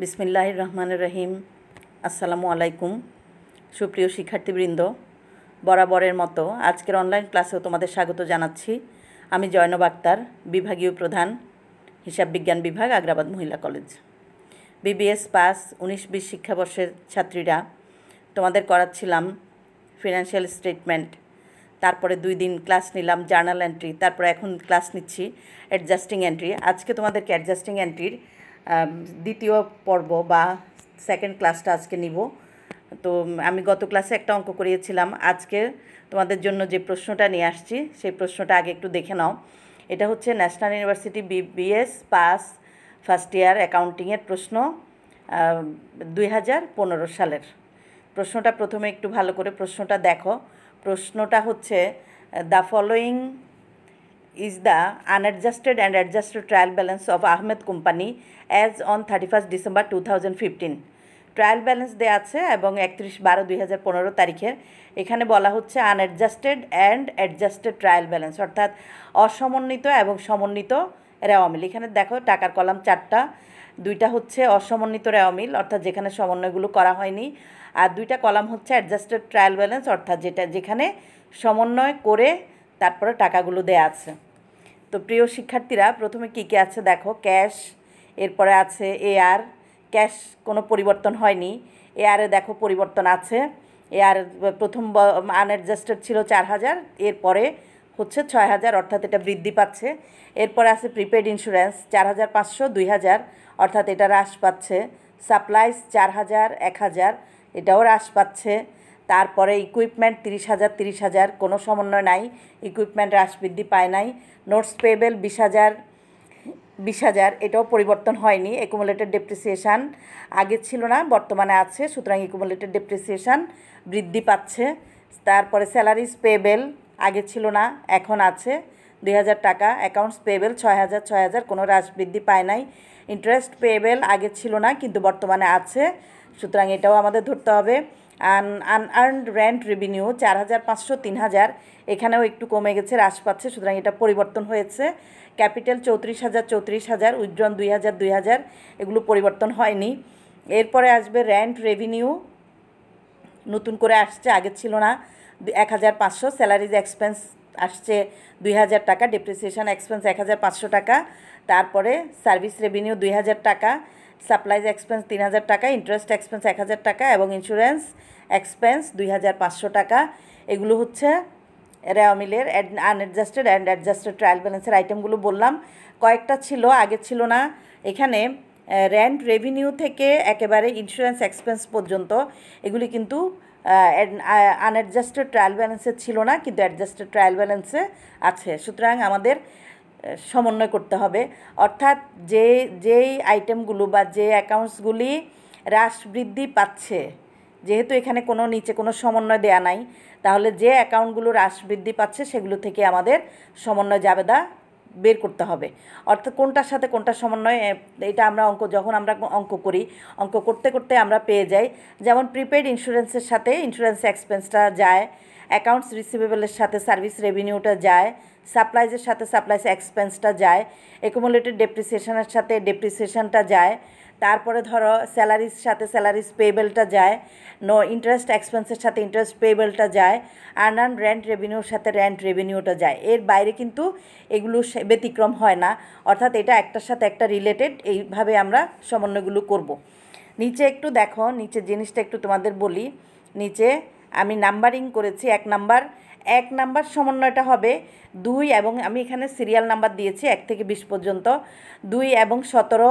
বিসমিল্লাহ রহমানুর রহিম আসসালামু আলাইকুম সুপ্রিয় শিক্ষার্থীবৃন্দ বরাবরের মতো আজকের অনলাইন ক্লাসেও তোমাদের স্বাগত জানাচ্ছি আমি জয়নব আক্তার বিভাগীয় প্রধান হিসাব বিজ্ঞান বিভাগ আগ্রাবাদ মহিলা কলেজ বিবিএস পাস উনিশ বিশ শিক্ষাবর্ষের ছাত্রীরা তোমাদের করাচ্ছিলাম ফিনান্সিয়াল স্টেটমেন্ট তারপরে দুই দিন ক্লাস নিলাম জার্নাল এন্ট্রি তারপরে এখন ক্লাস নিচ্ছি অ্যাডজাস্টিং এন্ট্রি আজকে তোমাদেরকে অ্যাডজাস্টিং এন্ট্রির দ্বিতীয় পর্ব বা সেকেন্ড ক্লাসটা আজকে নিব তো আমি গত ক্লাসে একটা অঙ্ক করিয়েছিলাম আজকে তোমাদের জন্য যে প্রশ্নটা নিয়ে আসছি সেই প্রশ্নটা আগে একটু দেখে নাও এটা হচ্ছে national university BBS pass first year অ্যাকাউন্টিংয়ের প্রশ্ন দুই হাজার পনেরো সালের প্রশ্নটা প্রথমে একটু ভালো করে প্রশ্নটা দেখো প্রশ্নটা হচ্ছে the following is the unadjusted and adjusted trial balance of Ahmed Company as on 31st December 2015. Trial balance দেওয়া আছে এবং একত্রিশ বারো দুই হাজার পনেরো তারিখের এখানে বলা হচ্ছে unadjusted and adjusted trial balance অর্থাৎ অসমন্বিত এবং সমন্বিত রেওয়ামিল এখানে দেখো টাকার কলাম চারটা দুইটা হচ্ছে অসমন্বিত রেওয়ামিল অর্থাৎ যেখানে সমন্বয়গুলো করা হয়নি আর দুইটা কলাম হচ্ছে অ্যাডজাস্টেড ট্রায়াল ব্যালেন্স অর্থাৎ যেটা যেখানে সমন্বয় করে তারপরে টাকাগুলো দেয়া আছে তো প্রিয় শিক্ষার্থীরা প্রথমে কী কী আছে দেখো ক্যাশ এরপরে আছে এ আর ক্যাশ কোনো পরিবর্তন হয়নি এ আরে দেখো পরিবর্তন আছে এ আর প্রথম আনঅ্যাডজাস্টেড ছিল চার হাজার এরপরে হচ্ছে ছয় হাজার অর্থাৎ এটা বৃদ্ধি পাচ্ছে এরপরে আছে প্রিপেড ইন্স্যুরেন্স চার হাজার পাঁচশো দুই হাজার অর্থাৎ এটা হ্রাস পাচ্ছে সাপ্লাইস চার হাজার এক হাজার এটাও হ্রাস পাচ্ছে তারপরে ইকুইপমেন্ট তিরিশ হাজার তিরিশ হাজার কোনো সমন্বয় নাই ইকুইপমেন্ট হ্রাস বৃদ্ধি পায় নাই নোটস পেবেল বিশ হাজার বিশ হাজার এটাও পরিবর্তন হয়নি একুমুলেটেড ডেপ্রিসিয়েশান আগে ছিল না বর্তমানে আছে সুতরাং একুমুলেটেড ডেপ্রিসিয়েশান বৃদ্ধি পাচ্ছে তারপরে স্যালারিজ পেবেল আগে ছিল না এখন আছে দুই হাজার টাকা অ্যাকাউন্টস পেবেল ছয় হাজার ছয় হাজার কোনো হ্রাস বৃদ্ধি পায় নাই ইন্টারেস্ট পেবেল আগে ছিল না কিন্তু বর্তমানে আছে সুতরাং এটাও আমাদের ধরতে হবে আনআর্নড র্যান্ট রেভিনিউ চার হাজার পাঁচশো তিন হাজার এখানেও একটু কমে গেছে হ্রাস পাচ্ছে সুতরাং এটা পরিবর্তন হয়েছে ক্যাপিটাল চৌত্রিশ হাজার চৌত্রিশ হাজার উজ্জ্বন দুই হাজার দুই হাজার এগুলো পরিবর্তন হয়নি এরপরে আসবে র্যান্ট রেভিনিউ নতুন করে আসছে আগে ছিল না এক হাজার পাঁচশো স্যালারিজ এক্সপেন্স আসছে দুই হাজার টাকা ডিপ্রিসিয়েশন এক্সপেন্স এক হাজার পাঁচশো টাকা তারপরে সার্ভিস রেভিনিউ দুই হাজার টাকা সাপ্লাইজ এক্সপেন্স তিন হাজার টাকা ইন্টারেস্ট এক্সপেন্স এক হাজার টাকা এবং ইন্স্যুরেন্স এক্সপেন্স দুই হাজার পাঁচশো টাকা এগুলো হচ্ছে অ্যাড আনএডজাস্টেড অ্যান্ড অ্যাডজাস্টেড ট্রায়াল ব্যালেন্সের আইটেমগুলো বললাম কয়েকটা ছিল আগে ছিল না এখানে র্যান্ট রেভিনিউ থেকে একেবারে ইন্স্যুরেন্স এক্সপেন্স পর্যন্ত এগুলি কিন্তু আনএডজাস্টেড ট্রায়াল ব্যালেন্সে ছিল না কিন্তু অ্যাডজাস্টেড ট্রায়াল ব্যালেন্সে আছে সুতরাং আমাদের সমন্বয় করতে হবে অর্থাৎ যে যেই আইটেমগুলো বা যে অ্যাকাউন্টসগুলি হ্রাস বৃদ্ধি পাচ্ছে যেহেতু এখানে কোনো নিচে কোনো সমন্বয় দেয়া নাই তাহলে যে অ্যাকাউন্টগুলো হ্রাস বৃদ্ধি পাচ্ছে সেগুলো থেকে আমাদের সমন্বয় জাবেদা বের করতে হবে অর্থাৎ কোনটার সাথে কোনটার সমন্বয় এটা আমরা অঙ্ক যখন আমরা অঙ্ক করি অঙ্ক করতে করতে আমরা পেয়ে যাই যেমন প্রিপেড ইন্স্যুরেন্সের সাথে ইন্স্যুরেন্স এক্সপেন্সটা যায় অ্যাকাউন্টস রিসিভেবলের সাথে সার্ভিস রেভিনিউটা যায় সাপ্লাইজের সাথে সাপ্লাইজ এক্সপেন্সটা যায় একুমুলেটেড ডেপ্রিসিয়েশনের সাথে ডেপ্রিসিয়েশনটা যায় তারপরে ধরো স্যালারির সাথে স্যালারিস পেবেলটা যায় নো ইন্টারেস্ট এক্সপেন্সের সাথে ইন্টারেস্ট পেবেলটা যায় আর্ন রেন্ট রেভিনিউর সাথে র্যান্ট রেভিনিউটা যায় এর বাইরে কিন্তু এগুলো ব্যতিক্রম হয় না অর্থাৎ এটা একটার সাথে একটা রিলেটেড এইভাবে আমরা সমন্বয়গুলো করব। নিচে একটু দেখো নিচে জিনিসটা একটু তোমাদের বলি নিচে আমি নাম্বারিং করেছি এক নাম্বার এক নাম্বার সমন্বয়টা হবে দুই এবং আমি এখানে সিরিয়াল নাম্বার দিয়েছি এক থেকে বিশ পর্যন্ত দুই এবং সতেরো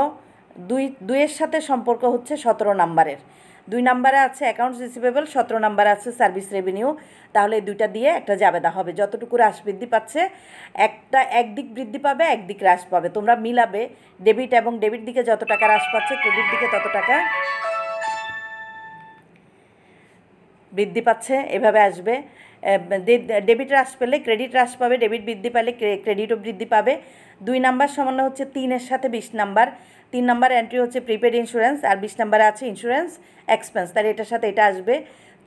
দুই দুইয়ের সাথে সম্পর্ক হচ্ছে সতেরো নাম্বারের দুই নাম্বারে আছে অ্যাকাউন্টস রিসিভেবল সতেরো নাম্বারে আছে সার্ভিস রেভিনিউ তাহলে দুইটা দিয়ে একটা জাবেদা হবে যতটুকু হ্রাস বৃদ্ধি পাচ্ছে একটা একদিক বৃদ্ধি পাবে একদিক হ্রাস পাবে তোমরা মিলাবে ডেবিট এবং ডেবিট দিকে যত টাকা হ্রাস পাচ্ছে ক্রেডিট দিকে তত টাকা বৃদ্ধি পাচ্ছে এভাবে আসবে ডেবিট হ্রাস পেলে ক্রেডিট হ্রাস পাবে ডেবিট বৃদ্ধি পেলে ক্রেডিটও বৃদ্ধি পাবে দুই নাম্বার সমন্বয় হচ্ছে তিনের সাথে বিশ নাম্বার তিন নাম্বার এন্ট্রি হচ্ছে প্রিপেড ইন্স্যুরেন্স আর বিশ নাম্বারে আছে ইন্স্যুরেন্স এক্সপেন্স তাহলে এটার সাথে এটা আসবে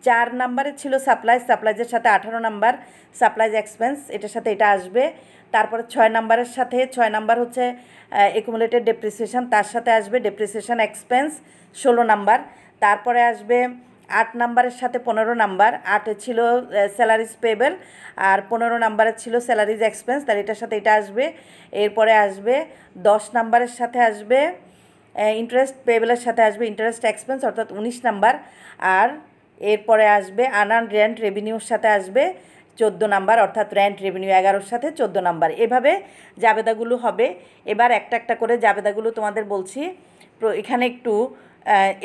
চার নাম্বারে ছিল সাপ্লাইজ সাপ্লাইজের সাথে আঠারো নাম্বার সাপ্লাইজ এক্সপেন্স এটার সাথে এটা আসবে তারপরে ছয় নাম্বারের সাথে ছয় নাম্বার হচ্ছে একুমুলেটেড ডেপ্রিসিয়েশন তার সাথে আসবে ডেপ্রিসিয়েশন এক্সপেন্স ষোলো নাম্বার তারপরে আসবে আট নাম্বারের সাথে পনেরো নাম্বার আটে ছিল স্যালারিজ পেবেল আর পনেরো নাম্বারে ছিল স্যালারিজ এক্সপেন্স তাহলে এটার সাথে এটা আসবে এরপরে আসবে দশ নাম্বারের সাথে আসবে ইন্টারেস্ট পেবেলের সাথে আসবে ইন্টারেস্ট এক্সপেন্স অর্থাৎ উনিশ নাম্বার আর এরপরে আসবে আনান র্যান্ট রেভিনিউর সাথে আসবে চোদ্দো নাম্বার অর্থাৎ র্যান্ট রেভিনিউ এগারোর সাথে চোদ্দো নাম্বার এভাবে জাবেদাগুলো হবে এবার একটা একটা করে জাবেদাগুলো তোমাদের বলছি এখানে একটু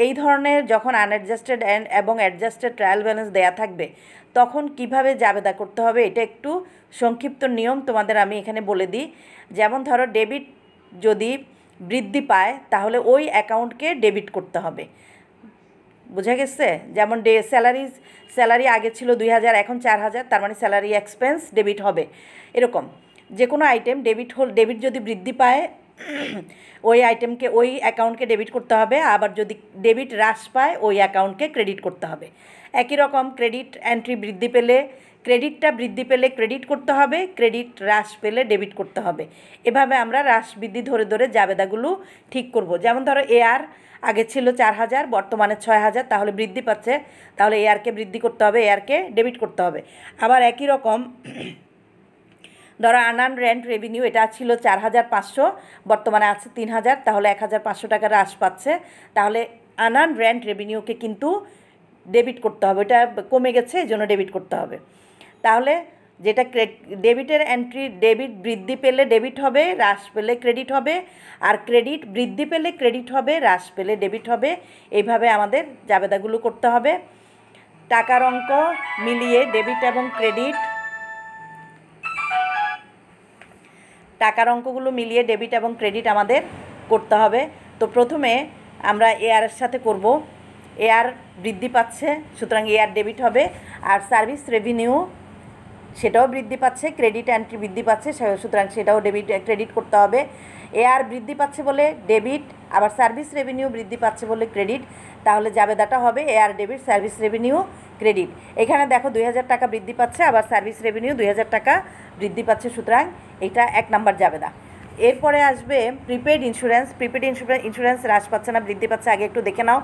এই ধরনের যখন আনঅ্যাডজাস্টেড অ্যান্ড এবং অ্যাডজাস্টেড ট্রায়াল ব্যালেন্স দেয়া থাকবে তখন কিভাবে জাবেদা করতে হবে এটা একটু সংক্ষিপ্ত নিয়ম তোমাদের আমি এখানে বলে দিই যেমন ধরো ডেবিট যদি বৃদ্ধি পায় তাহলে ওই অ্যাকাউন্টকে ডেবিট করতে হবে বোঝা গেছে যেমন ডে স্যালারিজ স্যালারি আগে ছিল দুই হাজার এখন চার হাজার তার মানে স্যালারি এক্সপেন্স ডেবিট হবে এরকম যে কোনো আইটেম ডেবিট হল ডেবিট যদি বৃদ্ধি পায় ওই আইটেমকে ওই অ্যাকাউন্টকে ডেবিট করতে হবে আবার যদি ডেবিট হ্রাস পায় ওই অ্যাকাউন্টকে ক্রেডিট করতে হবে একই রকম ক্রেডিট এন্ট্রি বৃদ্ধি পেলে ক্রেডিটটা বৃদ্ধি পেলে ক্রেডিট করতে হবে ক্রেডিট হ্রাস পেলে ডেবিট করতে হবে এভাবে আমরা হ্রাস বৃদ্ধি ধরে ধরে জাবেদাগুলো ঠিক করব যেমন ধরো এআর আগে ছিল চার হাজার বর্তমানে ছয় হাজার তাহলে বৃদ্ধি পাচ্ছে তাহলে এআরকে বৃদ্ধি করতে হবে এআরকে ডেবিট করতে হবে আবার একই রকম ধরো আনান রেন্ট রেভিনিউ এটা ছিল চার হাজার পাঁচশো বর্তমানে আছে তিন হাজার তাহলে এক হাজার পাঁচশো টাকা হ্রাস পাচ্ছে তাহলে আনান রেন্ট রেভিনিউকে কিন্তু ডেবিট করতে হবে ওটা কমে গেছে এই জন্য ডেবিট করতে হবে তাহলে যেটা ডেবিটের এন্ট্রি ডেবিট বৃদ্ধি পেলে ডেবিট হবে হ্রাস পেলে ক্রেডিট হবে আর ক্রেডিট বৃদ্ধি পেলে ক্রেডিট হবে হ্রাস পেলে ডেবিট হবে এইভাবে আমাদের জাবেদাগুলো করতে হবে টাকার অঙ্ক মিলিয়ে ডেবিট এবং ক্রেডিট টাকার অঙ্কগুলো মিলিয়ে ডেবিট এবং ক্রেডিট আমাদের করতে হবে তো প্রথমে আমরা এর সাথে করব এয়ার বৃদ্ধি পাচ্ছে সুতরাং এয়ার ডেবিট হবে আর সার্ভিস রেভিনিউ সেটাও বৃদ্ধি পাচ্ছে ক্রেডিট অ্যান্ট্রি বৃদ্ধি পাচ্ছে সুতরাং সেটাও ডেবিট ক্রেডিট করতে হবে এআর বৃদ্ধি পাচ্ছে বলে ডেবিট আবার সার্ভিস রেভিনিউ বৃদ্ধি পাচ্ছে বলে ক্রেডিট তাহলে জাবেদাটা হবে AR debit service revenue credit এখানে দেখো দুই টাকা বৃদ্ধি পাচ্ছে আবার সার্ভিস রেভিনিউ দুই টাকা বৃদ্ধি পাচ্ছে সুতরাং এটা এক নাম্বার জাবেদা এরপরে আসবে প্রিপেড ইন্স্যুরেন্স প্রিপেড ইন্স্যুরেন্স হ্রাস পাচ্ছে না বৃদ্ধি পাচ্ছে আগে একটু দেখে নাও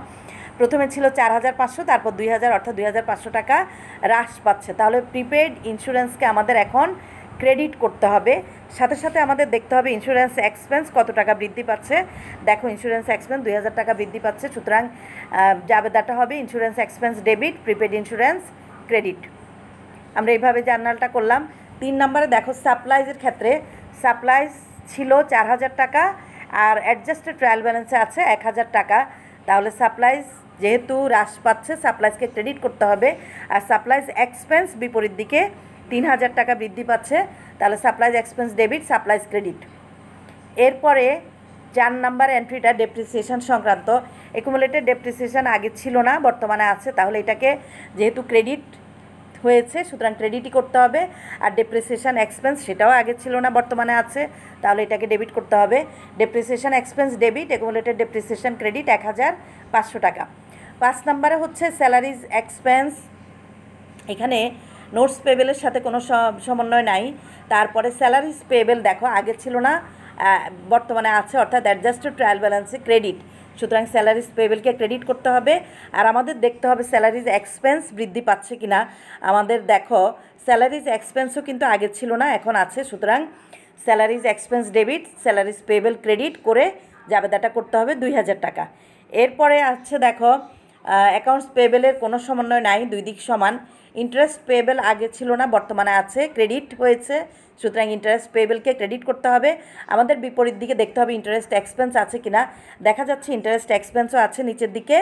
প্রথমে ছিল চার হাজার পাঁচশো তারপর দুই হাজার অর্থাৎ দুই হাজার পাঁচশো টাকা হ্রাস পাচ্ছে তাহলে প্রিপেড ইন্স্যুরেন্সকে আমাদের এখন ক্রেডিট করতে হবে সাথে সাথে আমাদের দেখতে হবে ইন্স্যুরেন্স এক্সপেন্স কত টাকা বৃদ্ধি পাচ্ছে দেখো ইন্স্যুরেন্স এক্সপেন্স দুই হাজার টাকা বৃদ্ধি পাচ্ছে সুতরাং দাটা হবে insurance expense debit prepaid insurance credit আমরা এইভাবে জার্নালটা করলাম তিন নম্বরে দেখো সাপ্লাইজের ক্ষেত্রে সাপ্লাইজ ছিল চার হাজার টাকা আর অ্যাডজাস্টেড ট্রায়াল ব্যালেন্সে আছে এক হাজার টাকা তাহলে সাপ্লাইজ যেহেতু হ্রাস পাচ্ছে সাপ্লাইজকে ক্রেডিট করতে হবে আর সাপ্লাইজ এক্সপেন্স বিপরীত দিকে তিন হাজার টাকা বৃদ্ধি পাচ্ছে তাহলে supplies expense debit supplies credit এরপরে চার নাম্বার এন্ট্রিটা ডেপ্রিসিয়েশন সংক্রান্ত একুমুলেটেড ডেপ্রিসিয়েশন আগে ছিল না বর্তমানে আছে তাহলে এটাকে যেহেতু ক্রেডিট হয়েছে সুতরাং ক্রেডিটই করতে হবে আর ডেপ্রিসিয়েশন এক্সপেন্স সেটাও আগে ছিল না বর্তমানে আছে তাহলে এটাকে ডেবিট করতে হবে depreciation expense debit accumulated depreciation credit এক হাজার পাঁচশো টাকা পাঁচ নাম্বারে হচ্ছে স্যালারিজ এক্সপেন্স এখানে নোটস পেবেলের সাথে কোনো সমন্বয় নাই তারপরে স্যালারিজ পেবেল দেখো আগে ছিল না বর্তমানে আছে অর্থাৎ অ্যাডজাস্টেড ট্রায়াল ব্যালেন্সে ক্রেডিট সুতরাং স্যালারিজ পেবেলকে ক্রেডিট করতে হবে আর আমাদের দেখতে হবে স্যালারিজ এক্সপেন্স বৃদ্ধি পাচ্ছে কি না আমাদের দেখো স্যালারিজ এক্সপেন্সও কিন্তু আগে ছিল না এখন আছে সুতরাং salaries expense debit salaries payable credit করে যাবেদাটা করতে হবে দুই হাজার টাকা এরপরে আছে দেখো অ্যাকাউন্টস পেবেলের কোনো সমন্বয় নাই দুই দিক সমান ইন্টারেস্ট পেবেল আগে ছিল না বর্তমানে আছে ক্রেডিট হয়েছে সুতরাং ইন্টারেস্ট পেবেলকে ক্রেডিট করতে হবে আমাদের বিপরীত দিকে দেখতে হবে ইন্টারেস্ট এক্সপেন্স আছে কি না দেখা যাচ্ছে ইন্টারেস্ট এক্সপেন্সও আছে নিচের দিকে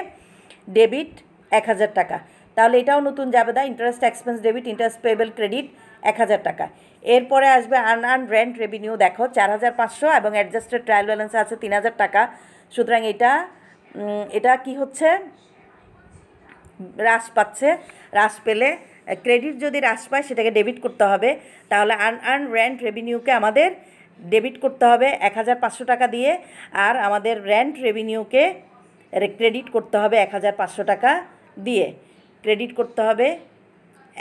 ডেবিট এক হাজার টাকা তাহলে এটাও নতুন যাবে দা interest expense debit interest payable credit এক হাজার টাকা এরপরে আসবে আনআন আর্ন রেন্ট রেভিনিউ দেখো চার হাজার পাঁচশো এবং অ্যাডজাস্টেড ট্রায়াল ব্যালেন্স আছে তিন হাজার টাকা সুতরাং এটা এটা কি হচ্ছে হ্রাস পাচ্ছে হ্রাস পেলে ক্রেডিট যদি হ্রাস পায় সেটাকে ডেবিট করতে হবে তাহলে আনআর্ন র্যান্ট রেভিনিউকে আমাদের ডেবিট করতে হবে এক হাজার পাঁচশো টাকা দিয়ে আর আমাদের র্যান্ট রেভিনিউকে ক্রেডিট করতে হবে এক হাজার পাঁচশো টাকা দিয়ে ক্রেডিট করতে হবে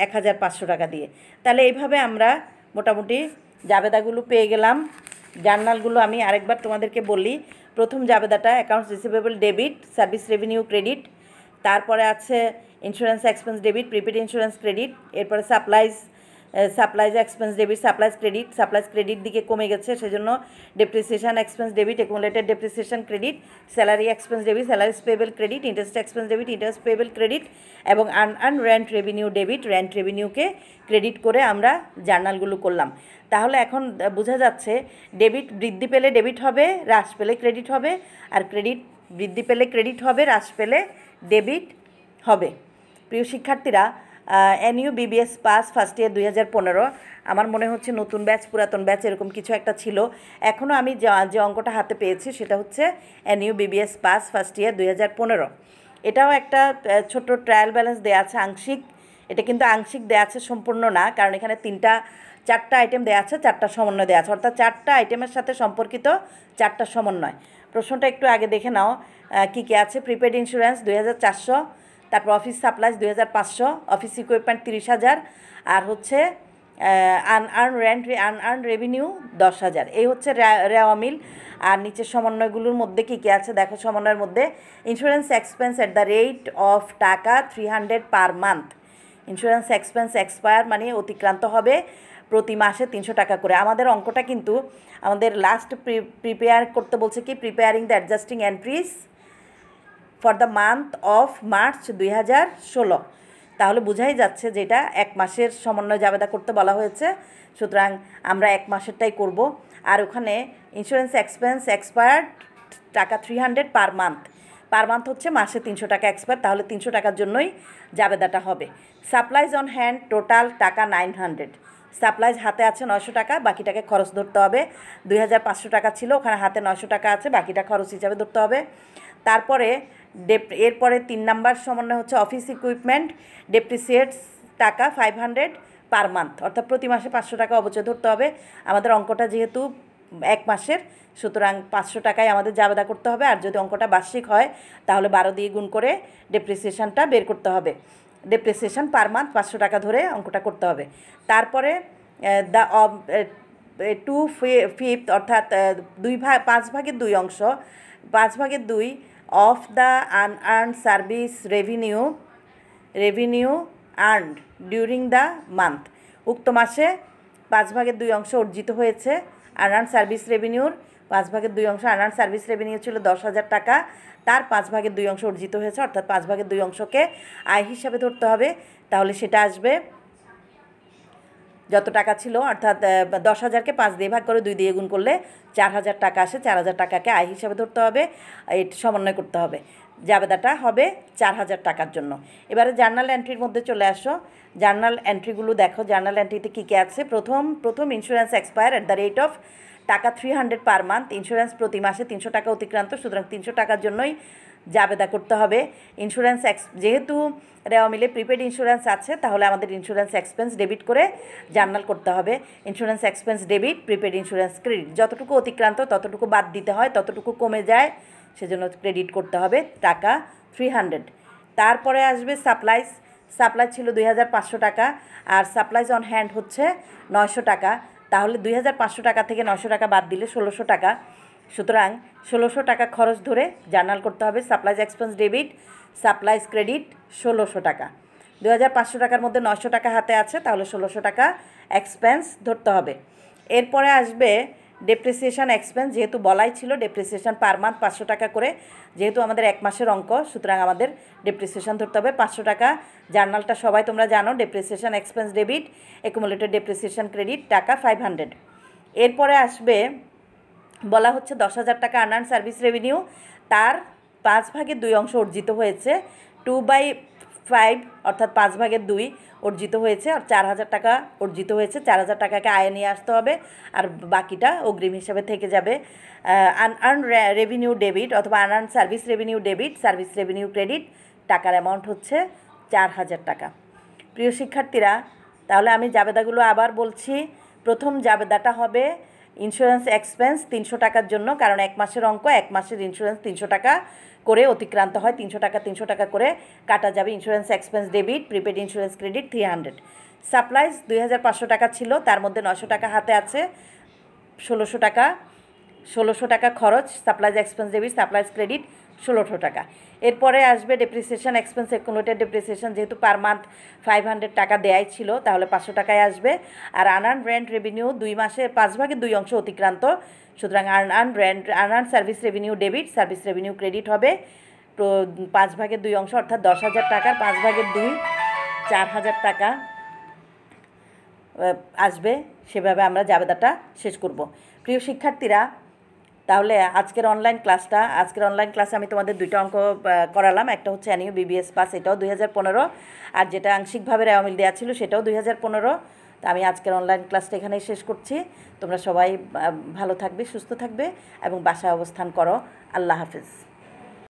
এক হাজার পাঁচশো টাকা দিয়ে তাহলে এইভাবে আমরা মোটামুটি জাবেদাগুলো পেয়ে গেলাম জার্নালগুলো আমি আরেকবার তোমাদেরকে বলি প্রথম জাবেদাটা accounts receivable debit service revenue credit তারপরে আছে insurance expense debit prepaid insurance credit এরপরে supplies supplies expense debit supplies credit supplies credit দিকে কমে গেছে সেজন্য depreciation expense debit accumulated depreciation credit salary expense debit salary payable credit interest expense debit interest payable credit এবং unearned revenue debit rent রেভিনিউকে credit করে আমরা জার্নালগুলো করলাম তাহলে এখন বোঝা যাচ্ছে ডেবিট বৃদ্ধি পেলে ডেবিট হবে হ্রাস পেলে ক্রেডিট হবে আর ক্রেডিট বৃদ্ধি পেলে ক্রেডিট হবে হ্রাস পেলে ডেবিট হবে প্রিয় শিক্ষার্থীরা NU BBS pass first year দুই আমার মনে হচ্ছে নতুন ব্যাচ পুরাতন ব্যাচ এরকম কিছু একটা ছিল এখনও আমি যে অঙ্কটা হাতে পেয়েছি সেটা হচ্ছে NU BBS pass first year দুই এটাও একটা ছোট ট্রায়াল ব্যালেন্স দেওয়া আছে আংশিক এটা কিন্তু আংশিক দেওয়া আছে সম্পূর্ণ না কারণ এখানে তিনটা চারটা আইটেম দেওয়া আছে চারটা সমন্বয় দেওয়া আছে অর্থাৎ চারটা আইটেমের সাথে সম্পর্কিত চারটা সমন্বয় প্রশ্নটা একটু আগে দেখে নাও কী কী আছে প্রিপেড ইন্স্যুরেন্স দুই তারপর অফিস সাপ্লাইজ দুই অফিস ইকুইপমেন্ট তিরিশ হাজার আর হচ্ছে আনআর্ন রেন্ট আনআর্ন রেভিনিউ দশ হাজার এই হচ্ছে রেওয়া মিল আর নিচের সমন্বয়গুলোর মধ্যে কী কী আছে দেখো সমন্বয়ের মধ্যে insurance expense at the rate of টাকা three hundred per month insurance expense expire মানে অতিক্রান্ত হবে প্রতি মাসে তিনশো টাকা করে আমাদের অঙ্কটা কিন্তু আমাদের লাস্ট প্রিপেয়ার করতে বলছে কি preparing the adjusting entries for the month of March দুই তাহলে বোঝাই যাচ্ছে যে এটা এক মাসের সমন্বয় জাবেদা করতে বলা হয়েছে সুতরাং আমরা এক মাসেরটাই করব আর ওখানে ইন্স্যুরেন্স এক্সপেন্স এক্সপায়ার্ড টাকা three hundred per month per month হচ্ছে মাসে তিনশো টাকা এক্সপায়ার তাহলে তিনশো টাকার জন্যই জাবেদাটা হবে সাপ্লাইজ অন হ্যান্ড টোটাল টাকা নাইন হান্ড্রেড সাপ্লাইজ হাতে আছে নশো টাকা বাকিটাকে খরচ ধরতে হবে দুই টাকা ছিল ওখানে হাতে নশো টাকা আছে বাকিটা খরচ হিসাবে ধরতে হবে তারপরে ডেপ এরপরে তিন নাম্বার সমন্বয় হচ্ছে অফিস ইকুইপমেন্ট ডেপ্রিসিয়েটস টাকা ফাইভ হান্ড্রেড পার মান্থ অর্থাৎ প্রতি মাসে পাঁচশো টাকা অবচয় ধরতে হবে আমাদের অঙ্কটা যেহেতু এক মাসের সুতরাং পাঁচশো টাকায় আমাদের জাবেদা করতে হবে আর যদি অঙ্কটা বার্ষিক হয় তাহলে বারো দিয়ে গুণ করে ডেপ্রিসিয়েশনটা বের করতে হবে ডেপ্রিসিয়েশন পার মান্থ পাঁচশো টাকা ধরে অঙ্কটা করতে হবে তারপরে দ্য টু ফিফথ অর্থাৎ দুই ভাগ পাঁচ ভাগের দুই অংশ পাঁচ ভাগের দুই of the unearned service revenue revenue earned during the month উক্ত মাসে পাঁচ ভাগের দুই অংশ অর্জিত হয়েছে আনআর্ন সার্ভিস রেভিনিউর পাঁচ ভাগের দুই অংশ আনআর্ন সার্ভিস রেভিনিউ ছিল দশ হাজার টাকা তার পাঁচ ভাগের দুই অংশ অর্জিত হয়েছে অর্থাৎ পাঁচ ভাগের দুই অংশকে আয় হিসাবে ধরতে হবে তাহলে সেটা আসবে যত টাকা ছিল অর্থাৎ দশ হাজারকে পাঁচ দিয়ে ভাগ করে দুই দিয়ে গুণ করলে চার হাজার টাকা আসে চার হাজার টাকাকে আয় হিসাবে ধরতে হবে এটি সমন্বয় করতে হবে জাবেদাটা হবে চার হাজার টাকার জন্য এবারে জার্নাল এন্ট্রির মধ্যে চলে আসো জার্নাল এন্ট্রিগুলো দেখো জার্নাল এন্ট্রিতে কী কী আছে প্রথম প্রথম insurance expire at the rate of টাকা three hundred per month insurance প্রতি মাসে তিনশো টাকা অতিক্রান্ত সুতরাং তিনশো টাকার জন্যই জাবেদা করতে হবে ইন্স্যুরেন্স এক্স যেহেতু রেওয়া মিলে প্রিপেড ইন্স্যুরেন্স আছে তাহলে আমাদের ইন্স্যুরেন্স এক্সপেন্স ডেবিট করে জার্নাল করতে হবে insurance expense debit prepaid insurance credit যতটুকু অতিক্রান্ত ততটুকু বাদ দিতে হয় ততটুকু কমে যায় সেজন্য ক্রেডিট করতে হবে টাকা থ্রি হান্ড্রেড তারপরে আসবে সাপ্লাইস সাপ্লাই ছিল দুই টাকা আর সাপ্লাইজ অন হ্যান্ড হচ্ছে নয়শো টাকা তাহলে দুই টাকা থেকে নশো টাকা বাদ দিলে ষোলোশো টাকা সুতরাং ষোলোশো টাকা খরচ ধরে জার্নাল করতে হবে supplies expense debit supplies credit ষোলোশো টাকা দু হাজার পাঁচশো টাকার মধ্যে নশো টাকা হাতে আছে তাহলে ষোলোশো টাকা এক্সপেন্স ধরতে হবে এরপরে আসবে ডেপ্রিসিয়েশান এক্সপেন্স যেহেতু বলাই ছিল ডেপ্রিসিয়েশান পার মান্থ পাঁচশো টাকা করে যেহেতু আমাদের এক মাসের অঙ্ক সুতরাং আমাদের ডেপ্রিসিয়েশান ধরতে হবে পাঁচশো টাকা জার্নালটা সবাই তোমরা জানো depreciation expense debit accumulated depreciation credit টাকা ফাইভ হান্ড্রেড এরপরে আসবে বলা হচ্ছে দশ হাজার টাকা আর্ন সার্ভিস রেভিনিউ তার পাঁচ ভাগের দুই অংশ অর্জিত হয়েছে টু বাই ফাইভ অর্থাৎ পাঁচ ভাগের দুই অর্জিত হয়েছে আর চার হাজার টাকা অর্জিত হয়েছে চার হাজার টাকাকে আয় নিয়ে আসতে হবে আর বাকিটা অগ্রিম হিসাবে থেকে যাবে আনআর্ন রেভিনিউ ডেবিট অথবা unearned service revenue debit service revenue credit টাকার অ্যামাউন্ট হচ্ছে চার হাজার টাকা প্রিয় শিক্ষার্থীরা তাহলে আমি জাবেদাগুলো আবার বলছি প্রথম জাবেদাটা হবে ইন্স্যুরেন্স এক্সপেন্স তিনশো টাকার জন্য কারণ এক মাসের অঙ্ক এক মাসের ইন্স্যুরেন্স তিনশো টাকা করে অতিক্রান্ত হয় তিনশো টাকা তিনশো টাকা করে কাটা যাবে insurance expense debit prepaid insurance credit three hundred supplies দুই হাজার পাঁচশো টাকা ছিল তার মধ্যে নশো টাকা হাতে আছে ষোলোশো টাকা ষোলোশো টাকা খরচ supplies expense debit supplies credit ষোলোশো টাকা এরপরে আসবে ডেপ্রিসিয়েশন এক্সপেন্স অ্যাকুমুলেটেড ডেপ্রিসিয়েশন যেহেতু পার মান্থ ফাইভ হান্ড্রেড টাকা দেয়াই ছিল তাহলে পাঁচশো টাকায় আসবে আর আনআন রেন্ট রেভিনিউ দুই মাসে পাঁচ ভাগে দুই অংশ অতিক্রান্ত সুতরাং আনআন আর্ন রেন্ট আনআন service revenue debit service revenue credit হবে তো পাঁচ ভাগের দুই অংশ অর্থাৎ দশ হাজার টাকার পাঁচ ভাগের দুই চার হাজার টাকা আসবে সেভাবে আমরা জাবেদাটা শেষ করব প্রিয় শিক্ষার্থীরা তাহলে আজকের অনলাইন ক্লাসটা আজকের অনলাইন ক্লাসে আমি তোমাদের দুইটা অঙ্ক করালাম একটা হচ্ছে অ্যানিও বিবিএস পাস এটাও দুই আর যেটা আংশিকভাবে রেওয়ামিল দেওয়া ছিল সেটাও দুই তা আমি আজকের অনলাইন ক্লাসটা এখানেই শেষ করছি তোমরা সবাই ভালো থাকবে সুস্থ থাকবে এবং বাসায় অবস্থান করো আল্লাহ হাফিজ